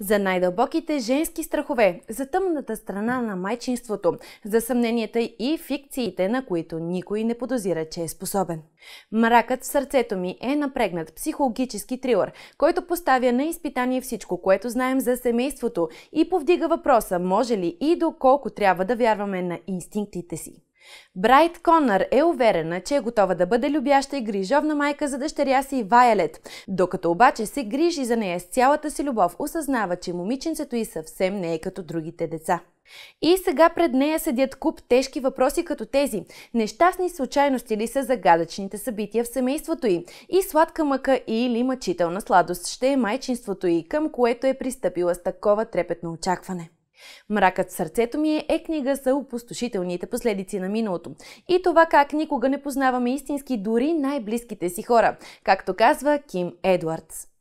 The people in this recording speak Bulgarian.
За най-дълбоките женски страхове, за тъмната страна на майчинството, за съмненията и фикциите, на които никой не подозира, че е способен. Мракът в сърцето ми е напрегнат психологически трилър, който поставя на изпитание всичко, което знаем за семейството и повдига въпроса може ли и доколко трябва да вярваме на инстинктите си. Брайт Конър е уверена, че е готова да бъде любяща и грижовна майка за дъщеря си Вайлет, докато обаче се грижи за нея с цялата си любов, осъзнава, че момиченцето и съвсем не е като другите деца. И сега пред нея седят куп тежки въпроси като тези. Нещастни случайности ли са загадъчните събития в семейството й? И сладка мъка или мъчителна сладост ще е майчинството й, към което е пристъпила с такова трепетно очакване. Мракът в сърцето ми е, е книга за опустошителните последици на миналото. И това как никога не познаваме истински дори най-близките си хора, както казва Ким Едвардс.